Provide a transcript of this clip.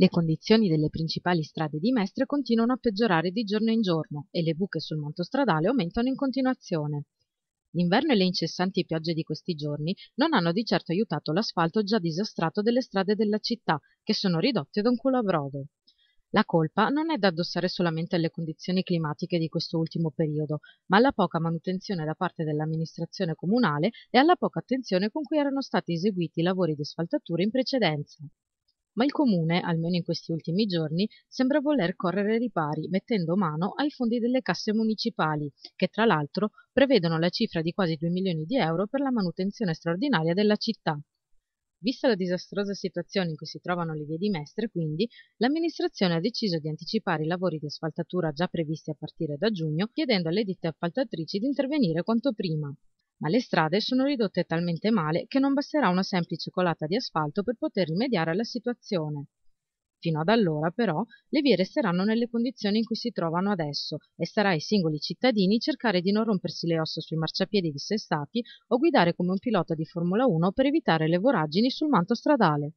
Le condizioni delle principali strade di Mestre continuano a peggiorare di giorno in giorno e le buche sul manto stradale aumentano in continuazione. L'inverno e le incessanti piogge di questi giorni non hanno di certo aiutato l'asfalto già disastrato delle strade della città, che sono ridotte da un culo a brodo. La colpa non è da addossare solamente alle condizioni climatiche di questo ultimo periodo, ma alla poca manutenzione da parte dell'amministrazione comunale e alla poca attenzione con cui erano stati eseguiti i lavori di asfaltatura in precedenza ma il comune, almeno in questi ultimi giorni, sembra voler correre ripari mettendo mano ai fondi delle casse municipali, che tra l'altro prevedono la cifra di quasi 2 milioni di euro per la manutenzione straordinaria della città. Vista la disastrosa situazione in cui si trovano le vie di Mestre, quindi, l'amministrazione ha deciso di anticipare i lavori di asfaltatura già previsti a partire da giugno, chiedendo alle ditte appaltatrici di intervenire quanto prima ma le strade sono ridotte talmente male che non basterà una semplice colata di asfalto per poter rimediare alla situazione. Fino ad allora, però, le vie resteranno nelle condizioni in cui si trovano adesso e sarà ai singoli cittadini cercare di non rompersi le ossa sui marciapiedi dissestati o guidare come un pilota di Formula 1 per evitare le voragini sul manto stradale.